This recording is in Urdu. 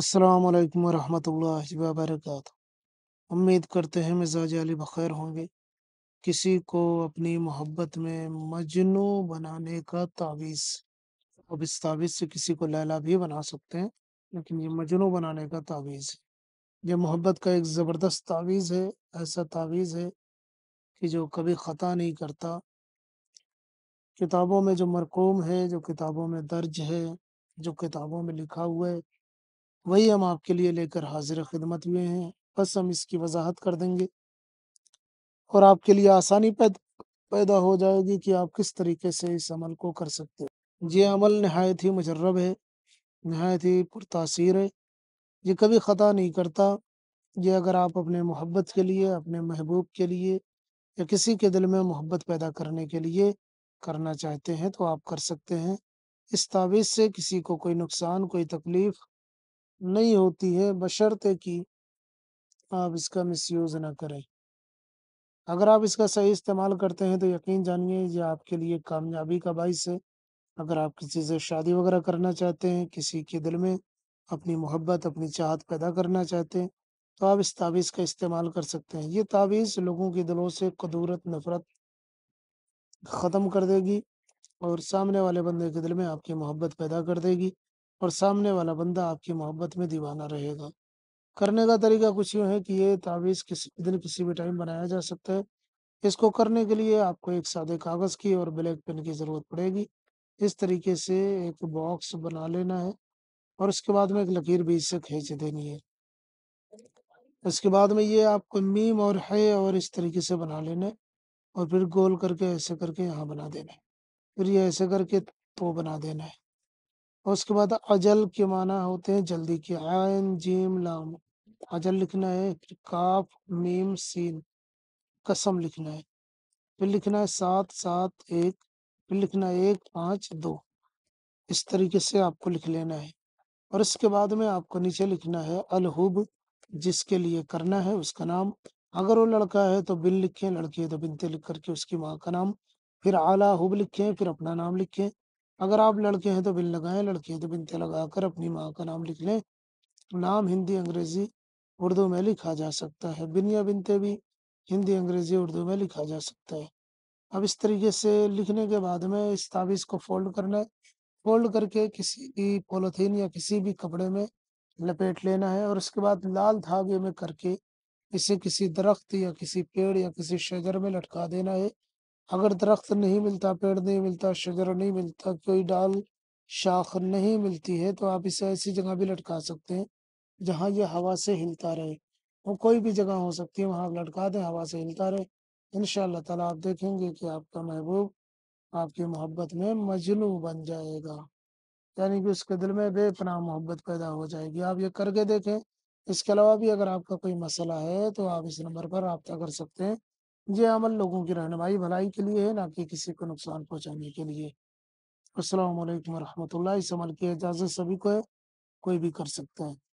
السلام علیکم ورحمۃ اللہ وبرکاتہ امید کرتے ہیں مزاج علی بخیر ہوں گے کسی کو اپنی محبت میں مجنو بنانے کا تعویذ اب اس تعویذ سے کسی کو لیلا بھی بنا سکتے ہیں لیکن یہ مجنو بنانے کا تعویذ ہے یہ محبت کا ایک زبردست تعویذ ہے ایسا تعویذ ہے کہ جو کبھی خطا نہیں کرتا کتابوں میں جو مرکوم ہے جو کتابوں میں درج ہے جو کتابوں میں لکھا ہوا ہے وہی ہم آپ کے لیے لے کر حاضر خدمت ہوئے ہیں بس ہم اس کی وضاحت کر دیں گے اور آپ کے لیے آسانی پیدا ہو جائے گی کہ آپ کس طریقے سے اس عمل کو کر سکتے ہیں یہ عمل نہایت ہی مجرب ہے نہایت ہی پرتاثیر ہے یہ کبھی خطا نہیں کرتا یہ اگر آپ اپنے محبت کے لیے اپنے محبوب کے لیے یا کسی کے دل میں محبت پیدا کرنے کے لیے کرنا چاہتے ہیں تو آپ کر سکتے ہیں اس تعویذ سے کسی کو کوئی نقصان کوئی تکلیف نہیں ہوتی ہے کہ آپ اس کا مس یوز نہ کریں اگر آپ اس کا صحیح استعمال کرتے ہیں تو یقین جانیے یہ آپ کے لیے کامیابی کا باعث ہے اگر آپ کسی سے شادی وغیرہ کرنا چاہتے ہیں کسی کے دل میں اپنی محبت اپنی چاہت پیدا کرنا چاہتے ہیں تو آپ اس تعویذ کا استعمال کر سکتے ہیں یہ تعویذ لوگوں کے دلوں سے قدورت نفرت ختم کر دے گی اور سامنے والے بندے کے دل میں آپ کی محبت پیدا کر دے گی اور سامنے والا بندہ آپ کی محبت میں دیوانہ رہے گا کرنے کا طریقہ کچھ یوں ہے کہ یہ تعویذ کسی بھی ٹائم بنایا جا سکتا ہے اس کو کرنے کے لیے آپ کو ایک سادے کاغذ کی اور بلیک پین کی ضرورت پڑے گی اس طریقے سے ایک باکس بنا لینا ہے اور اس کے بعد میں ایک لکیر بھی اسے کھینچ دینی ہے اس کے بعد میں یہ آپ کو میم اور ہے اور اس طریقے سے بنا لینا ہے اور پھر گول کر کے ایسے کر کے یہاں بنا دینا ہے پھر یہ ایسے کر کے تو بنا دینا ہے اور اس کے بعد اجل کے معنی ہوتے ہیں جلدی کے جیم لام لکھنا ہے پھر کاف میم سین قسم لکھنا لکھنا ہے ہے سات سات ایک پھر لکھنا ہے ایک پانچ دو اس طریقے سے آپ کو لکھ لینا ہے اور اس کے بعد میں آپ کو نیچے لکھنا ہے الہوب جس کے لیے کرنا ہے اس کا نام اگر وہ لڑکا ہے تو بن لکھیں لڑکی ہے تو بنتے لکھ کر کے اس کی ماں کا نام پھر اعلیٰ حب لکھیں پھر اپنا نام لکھیں اگر آپ لڑکے ہیں تو بن لگائیں لڑکے ہیں تو بنتے لگا کر اپنی ماں کا نام لکھ لیں نام ہندی انگریزی اردو میں لکھا جا سکتا ہے بنیا بنتے بھی ہندی انگریزی اردو میں لکھا جا سکتا ہے اب اس طریقے سے لکھنے کے بعد میں اس تعویذ کو فولڈ کرنا ہے فولڈ کر کے کسی بھی پولوتھین یا کسی بھی کپڑے میں لپیٹ لینا ہے اور اس کے بعد لال دھاگے میں کر کے اسے کسی درخت یا کسی پیڑ یا کسی شجر میں لٹکا دینا ہے اگر درخت نہیں ملتا پیڑ نہیں ملتا شجر نہیں ملتا کوئی ڈال شاخ نہیں ملتی ہے تو آپ اسے ایسی جگہ بھی لٹکا سکتے ہیں جہاں یہ ہوا سے ہلتا رہے وہ کوئی بھی جگہ ہو سکتی ہے وہاں آپ لٹکا دیں ہوا سے ہلتا رہے ان شاء اللہ تعالیٰ آپ دیکھیں گے کہ آپ کا محبوب آپ کی محبت میں مجنو بن جائے گا یعنی کہ اس کے دل میں بے پناہ محبت پیدا ہو جائے گی آپ یہ کر کے دیکھیں اس کے علاوہ بھی اگر آپ کا کوئی مسئلہ ہے تو آپ اس نمبر پر رابطہ کر سکتے ہیں یہ عمل لوگوں کی رہنمائی بھلائی کے لیے ہے نہ کہ کسی کو نقصان پہنچانے کے لیے السلام علیکم ورحمۃ اللہ اس عمل کی اجازت سبھی کو ہے کوئی بھی کر سکتا ہے